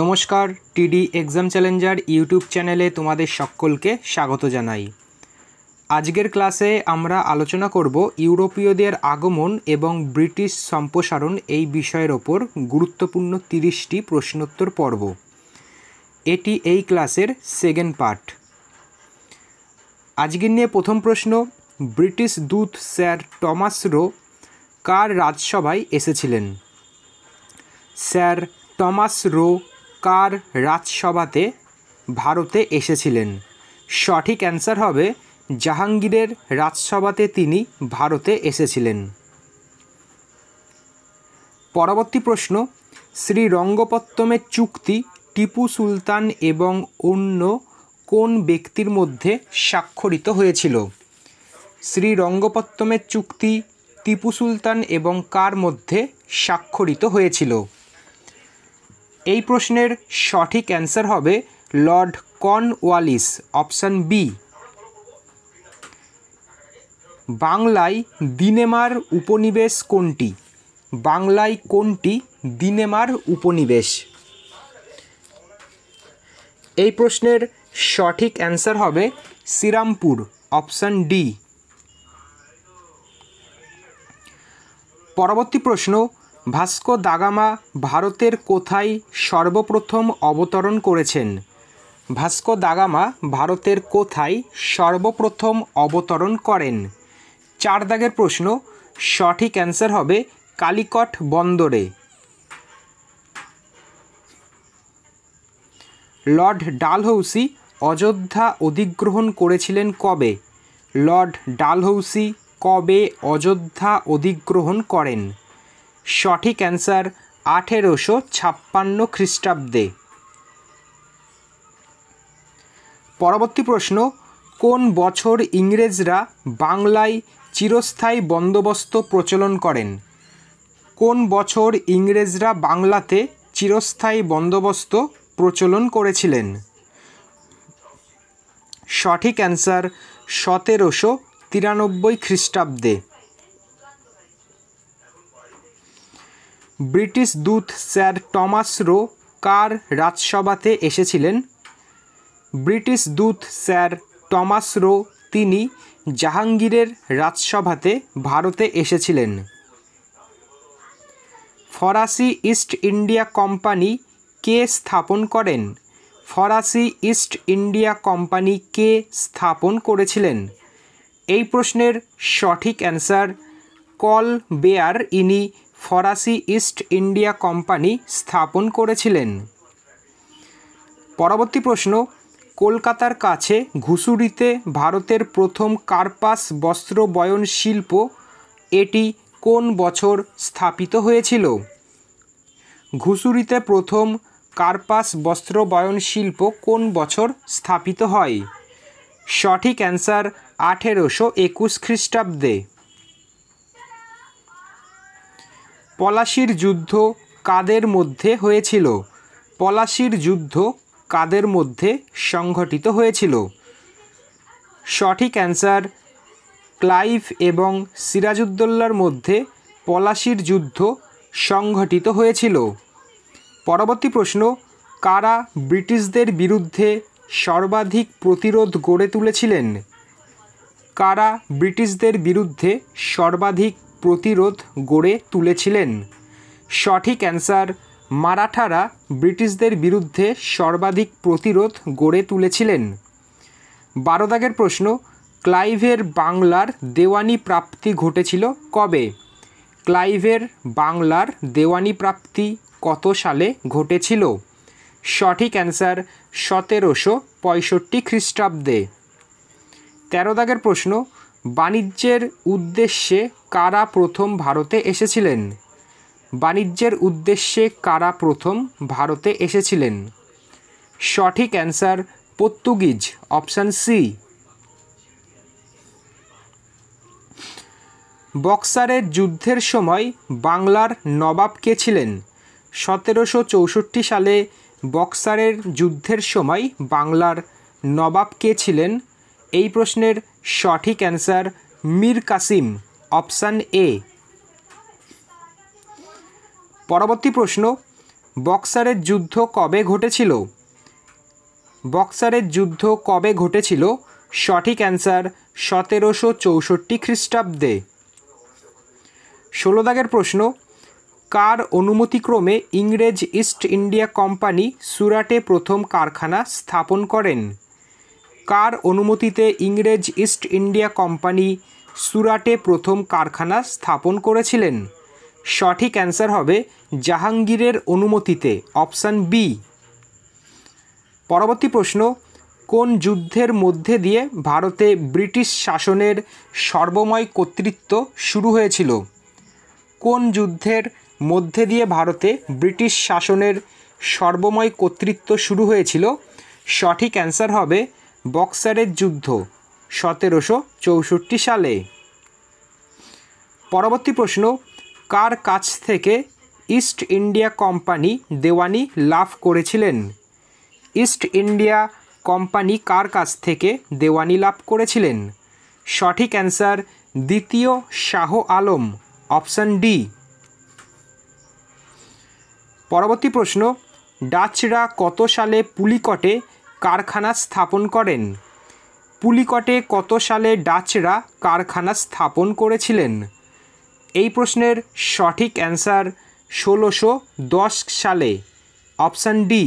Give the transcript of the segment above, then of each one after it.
নমস্কার টিডি exam Challenger YouTube চ্যানেলে তোমাদের সকলকে স্বাগত জানাই আজকের ক্লাসে আমরা আলোচনা করব ইউরোপীয়দের আগমন এবং ব্রিটিশ সম্প্রসারণ এই বিষয়ের ওপর গুরুত্বপূর্ণ তিরিশটি প্রশ্নোত্তর পর্ব এটি এই ক্লাসের সেকেন্ড পার্ট আজকের নিয়ে প্রথম প্রশ্ন ব্রিটিশ দূত স্যার টমাস রো কার রাজসভায় এসেছিলেন স্যার টমাস রো কার রাজসভাতে ভারতে এসেছিলেন সঠিক অ্যান্সার হবে জাহাঙ্গীরের রাজসভাতে তিনি ভারতে এসেছিলেন পরবর্তী প্রশ্ন শ্রীরঙ্গপত্তমের চুক্তি টিপু সুলতান এবং অন্য কোন ব্যক্তির মধ্যে স্বাক্ষরিত হয়েছিল শ্রীরঙ্গপত্তমের চুক্তি টিপু সুলতান এবং কার মধ্যে স্বাক্ষরিত হয়েছিল এই প্রশ্নের সঠিক অ্যান্সার হবে লর্ড কর্নওয়ালিস অপশান বি বাংলায় দিনেমার উপনিবেশ কোনটি বাংলায় কোনটি দিনেমার উপনিবেশ এই প্রশ্নের সঠিক অ্যান্সার হবে শ্রীরামপুর অপশান ডি পরবর্তী প্রশ্ন ভাস্কো দাগামা ভারতের কোথায় সর্বপ্রথম অবতরণ করেছেন ভাস্কো দাগামা ভারতের কোথায় সর্বপ্রথম অবতরণ করেন চার দাগের প্রশ্ন সঠিক অ্যান্সার হবে কালিকট বন্দরে লর্ড ডালহৌসি অযোধ্যা অধিগ্রহণ করেছিলেন কবে লর্ড ডালহৌসি কবে অযোধ্যা অধিগ্রহণ করেন সঠিক অ্যান্সার আঠেরোশো ছাপ্পান্ন খ্রিস্টাব্দে পরবর্তী প্রশ্ন কোন বছর ইংরেজরা বাংলায় চিরস্থায়ী বন্দোবস্ত প্রচলন করেন কোন বছর ইংরেজরা বাংলাতে চিরস্থায়ী বন্দোবস্ত প্রচলন করেছিলেন সঠিক অ্যান্সার সতেরোশো তিরানব্বই খ্রিস্টাব্দে ব্রিটিশ দূত স্যার টমাস রো কার রাজসভাতে এসেছিলেন ব্রিটিশ দূত স্যার টমাস রো তিনি জাহাঙ্গীরের রাজসভাতে ভারতে এসেছিলেন ফরাসি ইস্ট ইন্ডিয়া কোম্পানি কে স্থাপন করেন ফরাসি ইস্ট ইন্ডিয়া কোম্পানি কে স্থাপন করেছিলেন এই প্রশ্নের সঠিক অ্যান্সার কল বেয়ার ইনি ফরাসি ইস্ট ইন্ডিয়া কোম্পানি স্থাপন করেছিলেন পরবর্তী প্রশ্ন কলকাতার কাছে ঘুসুরিতে ভারতের প্রথম কার্পাস বস্ত্র বয়ন শিল্প এটি কোন বছর স্থাপিত হয়েছিল ঘুসুরিতে প্রথম কার্পাস বস্ত্র বয়ন শিল্প কোন বছর স্থাপিত হয় সঠিক অ্যান্সার আঠেরোশো একুশ খ্রিস্টাব্দে পলাশির যুদ্ধ কাদের মধ্যে হয়েছিল পলাশির যুদ্ধ কাদের মধ্যে সংঘটিত হয়েছিল সঠিক অ্যান্সার ক্লাইভ এবং সিরাজউদ্দৌলার মধ্যে পলাশির যুদ্ধ সংঘটিত হয়েছিল পরবর্তী প্রশ্ন কারা ব্রিটিশদের বিরুদ্ধে সর্বাধিক প্রতিরোধ গড়ে তুলেছিলেন কারা ব্রিটিশদের বিরুদ্ধে সর্বাধিক প্রতিরোধ গড়ে তুলেছিলেন সঠিক অ্যান্সার মারাঠারা ব্রিটিশদের বিরুদ্ধে সর্বাধিক প্রতিরোধ গড়ে তুলেছিলেন বারো দাগের প্রশ্ন ক্লাইভের বাংলার দেওয়ানি প্রাপ্তি ঘটেছিল কবে ক্লাইভের বাংলার দেওয়ানি প্রাপ্তি কত সালে ঘটেছিল সঠিক অ্যান্সার সতেরোশো পঁয়ষট্টি খ্রিস্টাব্দে তেরো দাগের প্রশ্ন বাণিজ্যের উদ্দেশ্যে কারা প্রথম ভারতে এসেছিলেন বাণিজ্যের উদ্দেশ্যে কারা প্রথম ভারতে এসেছিলেন সঠিক অ্যান্সার পর্তুগিজ অপশান সি বক্সারের যুদ্ধের সময় বাংলার নবাব কে ছিলেন সতেরোশো চৌষট্টি সালে বক্সারের যুদ্ধের সময় বাংলার নবাব কে ছিলেন এই প্রশ্নের সঠিক answer Mir Qasim option A পরবর্তী প্রশ্ন বক্সারের যুদ্ধ কবে ঘটেছিল বক্সারের যুদ্ধ কবে ঘটেছিল সঠিক অ্যান্সার সতেরোশো চৌষট্টি খ্রিস্টাব্দে ষোলো দাগের প্রশ্ন কার অনুমতিক্রমে ইংরেজ ইস্ট ইন্ডিয়া কোম্পানি সুরাটে প্রথম কারখানা স্থাপন করেন কার অনুমতিতে ইংরেজ ইস্ট ইন্ডিয়া কোম্পানি সুরাটে প্রথম কারখানা স্থাপন করেছিলেন সঠিক অ্যান্সার হবে জাহাঙ্গীরের অনুমতিতে অপশান বি পরবর্তী প্রশ্ন কোন যুদ্ধের মধ্যে দিয়ে ভারতে ব্রিটিশ শাসনের সর্বময় কর্তৃত্ব শুরু হয়েছিল কোন যুদ্ধের মধ্যে দিয়ে ভারতে ব্রিটিশ শাসনের সর্বময় কর্তৃত্ব শুরু হয়েছিল সঠিক অ্যান্সার হবে বক্সারের যুদ্ধ সতেরোশো চৌষট্টি সালে পরবর্তী প্রশ্ন কার কাছ থেকে ইস্ট ইন্ডিয়া কোম্পানি দেওয়ানি লাভ করেছিলেন ইস্ট ইন্ডিয়া কোম্পানি কার কাছ থেকে দেওয়ানি লাভ করেছিলেন সঠিক অ্যান্সার দ্বিতীয় শাহ আলম অপশান ডি পরবর্তী প্রশ্ন ডাচরা কত সালে পুলিকটে কারখানা স্থাপন করেন পুলিকটে কত সালে ডাচরা কারখানা স্থাপন করেছিলেন এই প্রশ্নের সঠিক অ্যান্সার ষোলোশো দশ সালে অপশান ডি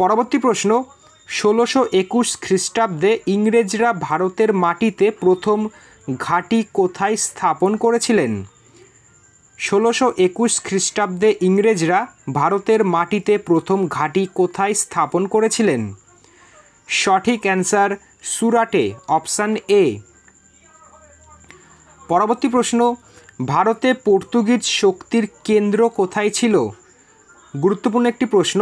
পরবর্তী প্রশ্ন ষোলোশো একুশ খ্রিস্টাব্দে ইংরেজরা ভারতের মাটিতে প্রথম ঘাঁটি কোথায় স্থাপন করেছিলেন ষোলোশো একুশ খ্রিস্টাব্দে ইংরেজরা ভারতের মাটিতে প্রথম ঘাঁটি কোথায় স্থাপন করেছিলেন সঠিক অ্যান্সার সুরাটে অপশান এ পরবর্তী প্রশ্ন ভারতে পর্তুগিজ শক্তির কেন্দ্র কোথায় ছিল গুরুত্বপূর্ণ একটি প্রশ্ন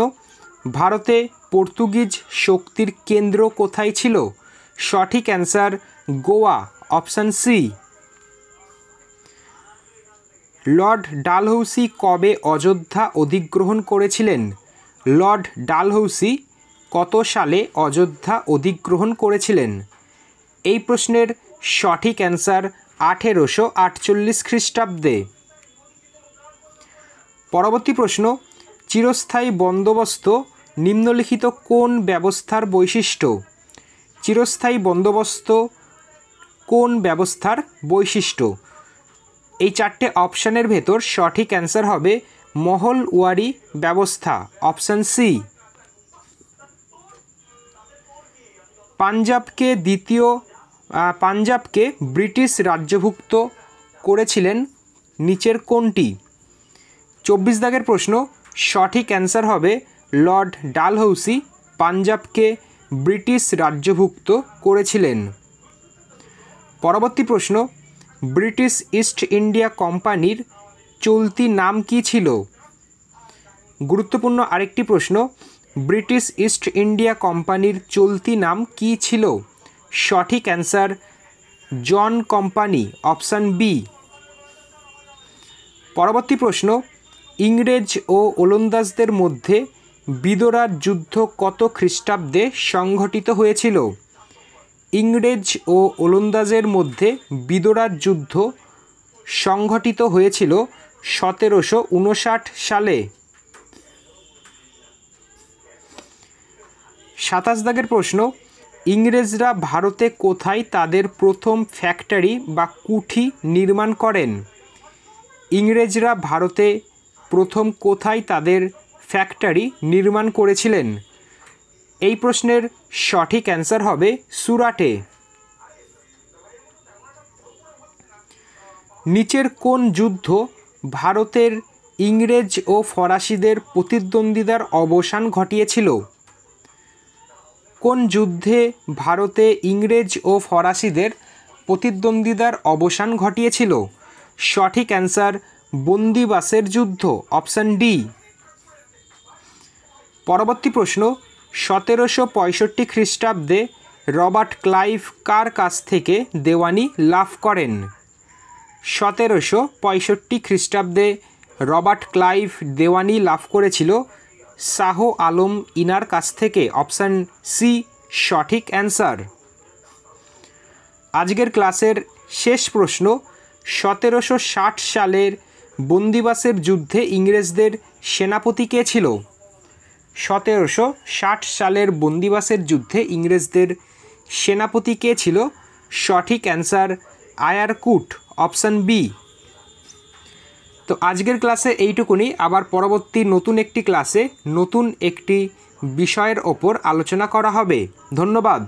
ভারতে পর্তুগিজ শক্তির কেন্দ্র কোথায় ছিল সঠিক answer Goa option C Lord Dalhousie কবে অযোধ্যা অধিগ্রহণ করেছিলেন লর্ড ডালহৌসি কত সালে অযোধ্যা অধিগ্রহণ করেছিলেন এই প্রশ্নের সঠিক অ্যান্সার আঠেরোশো আটচল্লিশ খ্রিস্টাব্দে পরবর্তী প্রশ্ন চিরস্থায়ী বন্দোবস্ত নিম্নলিখিত কোন ব্যবস্থার বৈশিষ্ট্য চিরস্থায়ী বন্দোবস্ত কোন ব্যবস্থার বৈশিষ্ট্য এই চারটে অপশানের ভেতর সঠিক অ্যান্সার হবে মহলওয়ারি ব্যবস্থা অপশান সি পাঞ্জাবকে দ্বিতীয় পাঞ্জাবকে ব্রিটিশ রাজ্যভুক্ত করেছিলেন নিচের কোনটি চব্বিশ দাগের প্রশ্ন সঠিক অ্যান্সার হবে লর্ড ডালহৌসি পাঞ্জাবকে ব্রিটিশ রাজ্যভুক্ত করেছিলেন পরবর্তী প্রশ্ন ব্রিটিশ ইস্ট ইন্ডিয়া কোম্পানির চলতি নাম কি ছিল গুরুত্বপূর্ণ আরেকটি প্রশ্ন ব্রিটিশ ইস্ট ইন্ডিয়া কোম্পানির চলতি নাম কি ছিল সঠিক answer John company option B পরবর্তী প্রশ্ন ইংরেজ ও ওলন্দাজদের মধ্যে বিদরার যুদ্ধ কত খ্রিস্টাব্দে সংঘটিত হয়েছিল ইংরেজ ও ওলন্দাজের মধ্যে বিদরার যুদ্ধ সংঘটিত হয়েছিল সতেরোশো উনষাট সালে সাতাশ দাগের প্রশ্ন ইংরেজরা ভারতে কোথায় তাদের প্রথম ফ্যাক্টরি বা কুঠি নির্মাণ করেন ইংরেজরা ভারতে প্রথম কোথায় তাদের ফ্যাক্টরি নির্মাণ করেছিলেন এই প্রশ্নের সঠিক অ্যান্সার হবে সুরাটে নিচের কোন যুদ্ধ ভারতের ইংরেজ ও ফরাসিদের প্রতিদ্বন্দ্বিতার অবসান ঘটিয়েছিল কোন যুদ্ধে ভারতে ইংরেজ ও ফরাসিদের প্রতিদ্বন্দ্বিতার অবসান ঘটিয়েছিল সঠিক অ্যান্সার বন্দিবাসের যুদ্ধ অপশান ডি পরবর্তী প্রশ্ন সতেরোশো পঁয়ষট্টি খ্রিস্টাব্দে রবার্ট ক্লাইভ কার কাছ থেকে দেওয়ানি লাভ করেন সতেরোশো পঁয়ষট্টি খ্রিস্টাব্দে রবার্ট ক্লাইভ দেওয়ানি লাভ করেছিল শাহ আলম ইনার কাছ থেকে অপশান সি সঠিক অ্যান্সার আজকের ক্লাসের শেষ প্রশ্ন সতেরোশো সালের বন্দিবাসের যুদ্ধে ইংরেজদের সেনাপতি কে ছিল সতেরোশো সালের বন্দিবাসের যুদ্ধে ইংরেজদের সেনাপতি কে ছিল সঠিক অ্যান্সার আয়ারকুট অপশান বি তো আজকের ক্লাসে এইটুকুনি আবার পরবর্তী নতুন একটি ক্লাসে নতুন একটি বিষয়ের ওপর আলোচনা করা হবে ধন্যবাদ